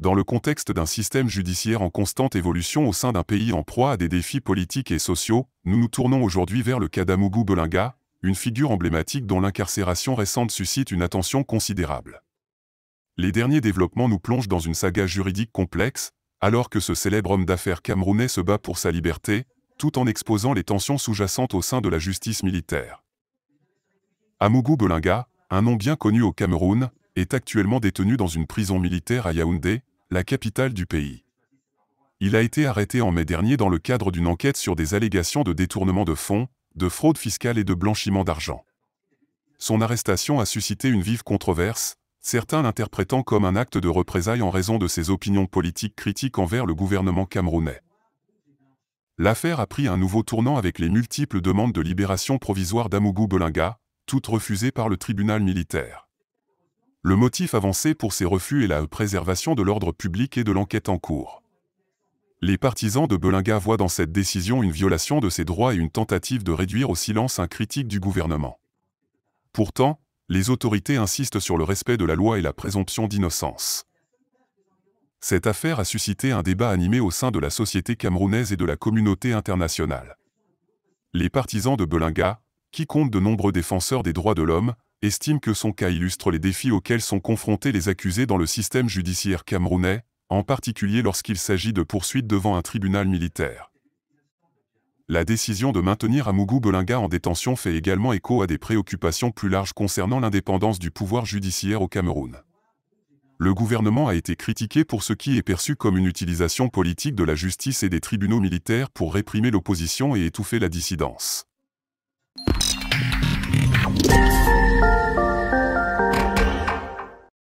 dans le contexte d'un système judiciaire en constante évolution au sein d'un pays en proie à des défis politiques et sociaux, nous nous tournons aujourd'hui vers le cas d'Amougou Belinga, une figure emblématique dont l'incarcération récente suscite une attention considérable. Les derniers développements nous plongent dans une saga juridique complexe, alors que ce célèbre homme d'affaires camerounais se bat pour sa liberté, tout en exposant les tensions sous-jacentes au sein de la justice militaire. Amougou Belinga, un nom bien connu au Cameroun, est actuellement détenu dans une prison militaire à Yaoundé, la capitale du pays. Il a été arrêté en mai dernier dans le cadre d'une enquête sur des allégations de détournement de fonds, de fraude fiscale et de blanchiment d'argent. Son arrestation a suscité une vive controverse, certains l'interprétant comme un acte de représailles en raison de ses opinions politiques critiques envers le gouvernement camerounais. L'affaire a pris un nouveau tournant avec les multiples demandes de libération provisoire d'Amougou Belinga, toutes refusées par le tribunal militaire. Le motif avancé pour ces refus est la préservation de l'ordre public et de l'enquête en cours. Les partisans de Belinga voient dans cette décision une violation de ses droits et une tentative de réduire au silence un critique du gouvernement. Pourtant, les autorités insistent sur le respect de la loi et la présomption d'innocence. Cette affaire a suscité un débat animé au sein de la société camerounaise et de la communauté internationale. Les partisans de Belinga, qui comptent de nombreux défenseurs des droits de l'homme, estime que son cas illustre les défis auxquels sont confrontés les accusés dans le système judiciaire camerounais, en particulier lorsqu'il s'agit de poursuites devant un tribunal militaire. La décision de maintenir Amougou Belinga en détention fait également écho à des préoccupations plus larges concernant l'indépendance du pouvoir judiciaire au Cameroun. Le gouvernement a été critiqué pour ce qui est perçu comme une utilisation politique de la justice et des tribunaux militaires pour réprimer l'opposition et étouffer la dissidence.